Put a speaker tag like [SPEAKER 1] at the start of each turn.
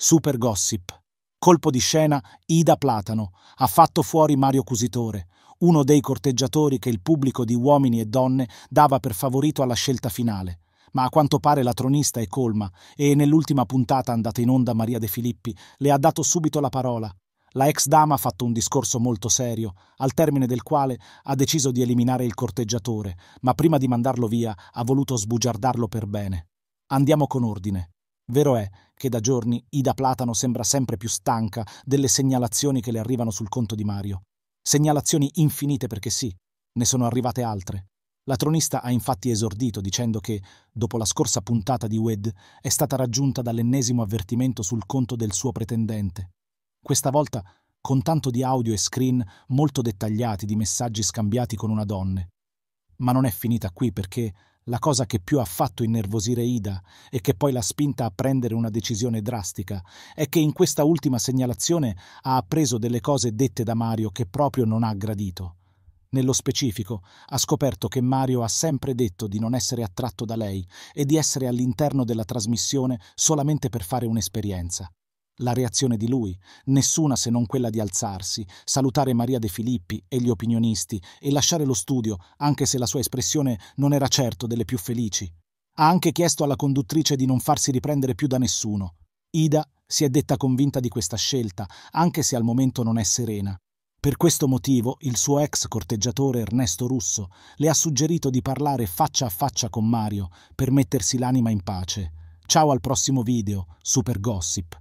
[SPEAKER 1] Super gossip. Colpo di scena Ida Platano ha fatto fuori Mario Cusitore, uno dei corteggiatori che il pubblico di uomini e donne dava per favorito alla scelta finale. Ma a quanto pare la tronista è colma e nell'ultima puntata andata in onda Maria De Filippi le ha dato subito la parola. La ex dama ha fatto un discorso molto serio, al termine del quale ha deciso di eliminare il corteggiatore, ma prima di mandarlo via ha voluto sbugiardarlo per bene. Andiamo con ordine. Vero è che da giorni Ida Platano sembra sempre più stanca delle segnalazioni che le arrivano sul conto di Mario. Segnalazioni infinite perché sì, ne sono arrivate altre. La tronista ha infatti esordito dicendo che, dopo la scorsa puntata di Wed, è stata raggiunta dall'ennesimo avvertimento sul conto del suo pretendente. Questa volta con tanto di audio e screen molto dettagliati di messaggi scambiati con una donna. Ma non è finita qui perché, la cosa che più ha fatto innervosire Ida e che poi l'ha spinta a prendere una decisione drastica è che in questa ultima segnalazione ha appreso delle cose dette da Mario che proprio non ha gradito. Nello specifico, ha scoperto che Mario ha sempre detto di non essere attratto da lei e di essere all'interno della trasmissione solamente per fare un'esperienza. La reazione di lui, nessuna se non quella di alzarsi, salutare Maria De Filippi e gli opinionisti e lasciare lo studio, anche se la sua espressione non era certo delle più felici. Ha anche chiesto alla conduttrice di non farsi riprendere più da nessuno. Ida si è detta convinta di questa scelta, anche se al momento non è serena. Per questo motivo il suo ex corteggiatore Ernesto Russo le ha suggerito di parlare faccia a faccia con Mario per mettersi l'anima in pace. Ciao al prossimo video, Super Gossip.